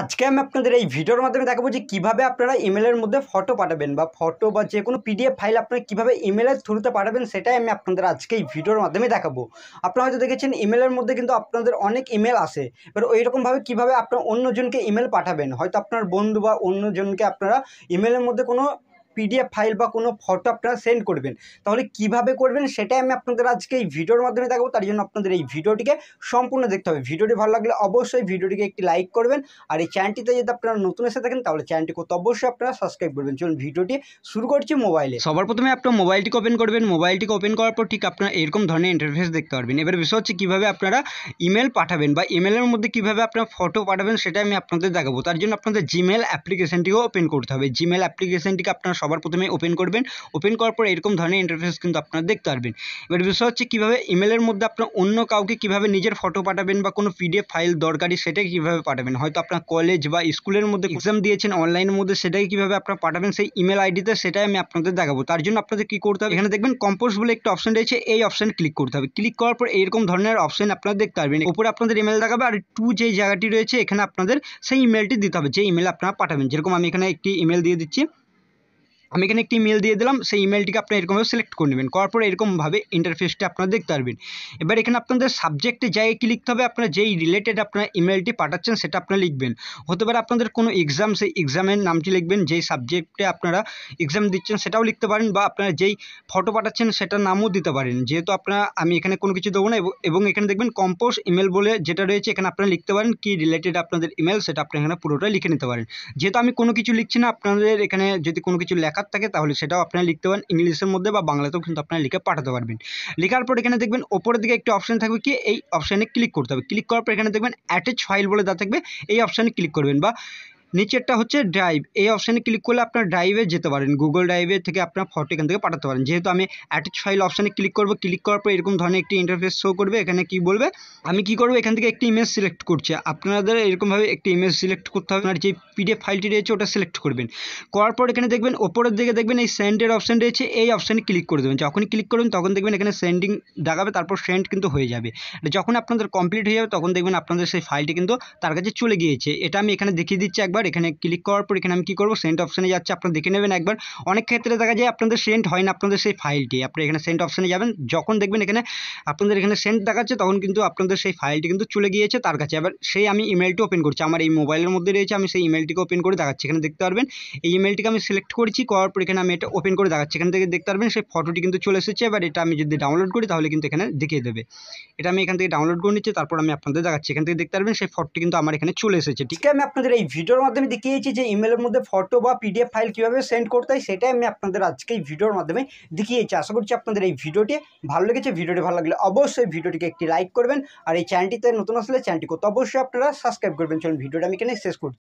আজকে আমি আপনাদের এই ভিডিওর মাধ্যমে দেখাবো যে কীভাবে আপনারা ইমেলের মধ্যে ফটো পাঠাবেন বা ফটো বা যে কোনো পিডিএফ ফাইল আপনারা কীভাবে ইমেলের থ্রুতে পাঠাবেন সেটাই আমি আপনাদের আজকে এই ভিডিওর মাধ্যমে দেখাবো আপনারা হয়তো দেখেছেন ইমেলের মধ্যে কিন্তু আপনাদের অনেক ইমেল আসে এবার ওই রকমভাবে কীভাবে আপনার অন্যজনকে ইমেল পাঠাবেন হয়তো আপনার বন্ধু বা অন্যজনকে আপনারা ইমেলের মধ্যে কোনো পিডিএফ ফাইল বা কোনো ফটো আপনারা সেন্ড করবেন তাহলে কিভাবে করবেন সেটাই আমি আপনাদের আজকে এই ভিডিওর মাধ্যমে দেখাবো তার জন্য আপনাদের এই ভিডিওটিকে সম্পূর্ণ দেখতে হবে ভিডিওটি ভালো লাগলে অবশ্যই ভিডিওটিকে একটি লাইক করবেন আর এই চ্যানেলটিতে যদি আপনারা নতুন এসে থাকেন তাহলে চ্যানেলটি করতে অবশ্যই আপনারা সাবস্ক্রাইব করবেন চলুন ভিডিওটি শুরু করছি মোবাইলে সবার প্রথমে আপনার মোবাইলটিকে ওপেন করবেন মোবাইলটিকে ওপেন করার পর ঠিক আপনারা এরকম ধরনের ইন্টারফেস দেখতে পারবেন এবার বিষয় হচ্ছে কীভাবে আপনারা ইমেল পাঠাবেন বা ইমেলের মধ্যে কীভাবে আপনারা ফটো পাঠাবেন সেটা আমি আপনাদের দেখাবো তার জন্য আপনাদের জিমেল অ্যাপ্লিকেশনটিকে ওপেন করতে হবে জিমেল অ্যাপ্লিকেশনটিকে আপনারা সবার প্রথমে ওপেন করবেন ওপেন করার পর এরকম ধরনের ইন্টারফেস কিন্তু আপনারা দেখতে পারবেন এবার বিষয় হচ্ছে কীভাবে ইমেলের মধ্যে আপনার অন্য কাউকে কীভাবে নিজের ফটো পাঠাবেন বা কোনো পিডিএফ ফাইল দরকারি সেটাকে কীভাবে পাঠাবেন হয়তো আপনার কলেজ বা স্কুলের মধ্যে এক্সাম দিয়েছেন অনলাইনের মধ্যে সেটাকে কীভাবে আপনারা পাঠাবেন সেই ইমেল আইডিতে সেটাই আমি আপনাদের দেখাবো তার জন্য আপনাদের কী করতে হবে এখানে দেখবেন কম্পোজ বলে একটা অপশন রয়েছে এই অপশন ক্লিক করতে হবে ক্লিক করার পর এরকম ধরনের অপশন আপনারা দেখতে পারবেন উপরে আপনাদের ইমেল দেখাবে আর টু যে জায়গাটি রয়েছে এখানে আপনাদের সেই ইমেলটি দিতে হবে যে ইমেল আপনারা পাঠাবেন যেরকম আমি এখানে একটি ইমেল দিয়ে দিচ্ছি আমি এখানে একটি ইমেল দিয়ে দিলাম সেই ইমেলটিকে আপনি এরকমভাবে সিলেক্ট করে নেবেন করার পরে এরকমভাবে ইন্টারফেসটি আপনারা দেখতে পারবেন এবার এখানে আপনাদের সাবজেক্টে যাই কী লিখতে হবে আপনারা যেই রিলেটেড আপনারা ইমেলটি পাঠাচ্ছেন সেটা আপনারা লিখবেন হতে পারে আপনাদের কোনো এক্সাম সেই এক্সামের নামটি লিখবেন যেই সাবজেক্টে আপনারা এক্সাম দিচ্ছেন সেটাও লিখতে পারেন বা আপনারা যেই ফটো পাঠাচ্ছেন সেটার নামও দিতে পারেন যেহেতু আপনারা আমি এখানে কোনো কিছু দেবো না এবং এখানে দেখবেন কম্পোজ ইমেল বলে যেটা রয়েছে এখানে আপনারা লিখতে পারেন কি রিলেটেড আপনাদের ইমেল সেটা আপনারা এখানে পুরোটাই লিখে নিতে পারেন যেহেতু আমি কোনো কিছু লিখছি না আপনাদের এখানে যদি কোনো কিছু লেখা আকার থাকে তাহলে সেটাও আপনারা লিখতে পারেন ইংলিশের মধ্যে বা বাংলাতেও কিন্তু আপনারা লিখে পাঠাতে পারবেন লেখার পর এখানে দেখবেন ওপরের দিকে একটি অপশান থাকবে কি এই অপশানে ক্লিক করতে হবে ক্লিক করার পর এখানে দেখবেন অ্যাটেচ ফাইল বলে দেওয়া থাকবে এই অপশানে ক্লিক করবেন বা নিচেরটা হচ্ছে ড্রাইভ এই অপশানে ক্লিক করলে আপনার ড্রাইভে যেতে পারেন গুগল ড্রাইভে থেকে আপনার ফটো এখান থেকে পাঠাতে পারেন যেহেতু আমি অ্যাটাচ ফাইল অপশানে ক্লিক করবো ক্লিক করার পর এরকম ধরনের একটি ইন্টারফেস শো করবে এখানে কি বলবে আমি কি করবো এখান থেকে একটি ইমেজ সিলেক্ট করছে আপনাদের এরকমভাবে একটি ইমেজ সিলেক্ট করতে হবে আপনার যে পিডিএফ ফাইলটি রয়েছে ওটা সিলেক্ট করবেন করার পর এখানে দেখবেন ওপরের দিকে দেখবেন এই সেন্ডের অপশান রয়েছে এই অপশানে ক্লিক করে দেবেন যখনই ক্লিক করবেন তখন দেখবেন এখানে সেন্ডিং দেখাবে তারপর সেন্ড কিন্তু হয়ে যাবে যখন আপনাদের কমপ্লিট হয়ে যাবে তখন দেখবেন আপনাদের সেই ফাইলটি কিন্তু তার কাছে চলে গিয়েছে এটা আমি এখানে দেখিয়ে দিচ্ছি একবার একবার এখানে ক্লিক করার পর এখানে আমি কী করবো সেন্ট অপশানে যাচ্ছে আপনারা দেখে নেবেন একবার অনেক ক্ষেত্রে দেখা যায় আপনাদের সেন্ট হয় না আপনাদের সেই ফাইলটি আপনি এখানে সেন্ট অপশানে যাবেন যখন দেখবেন এখানে আপনাদের এখানে সেন্ট দেখাচ্ছে তখন কিন্তু আপনাদের সেই ফাইলটি কিন্তু চলে গিয়েছে তার কাছে আবার সেই আমি ইমেলটি ওপেন করছি আমার এই মোবাইলের মধ্যে রয়েছে আমি সেই ইমেলটিকে ওপেন করে দেখাচ্ছি এখানে দেখতে পারবেন এই ইমেলটিকে আমি সিলেক্ট করছি করার পর এখানে আমি এটা ওপেন করে দেখাচ্ছি এখান থেকে দেখতে পারবেন সেই ফটোটি কিন্তু চলে এসেছে এবার এটা আমি যদি ডাউনলোড করি তাহলে কিন্তু এখানে দেখিয়ে দেবে এটা আমি এখান থেকে ডাউনলোড করে নিচ্ছি তারপর আমি আপনাদের দেখাচ্ছি এখান থেকে দেখতে পারবেন সেই ফটোটি কিন্তু আমার এখানে চলে এসেছে ঠিক আছে আমি আপনাদের এই ভিডিওর মাধ্যমে দেখিয়েছি যে ইমেলের মধ্যে ফটো বা পিডিএফ ফাইল কীভাবে সেন্ড করতে হয় সেটাই আমি আপনাদের আজকে এই ভিডিওর মাধ্যমে দেখিয়েছি আশা করছি আপনাদের এই ভিডিওটি ভালো লেগেছে ভিডিওটি ভালো লাগলে অবশ্যই ভিডিওটিকে একটি লাইক করবেন আর এই চ্যানেলটিতে নতুন আসলে চ্যানেলটি করতে অবশ্যই আপনারা সাবস্ক্রাইব করবেন চলুন ভিডিওটা আমি এখানে শেষ করছি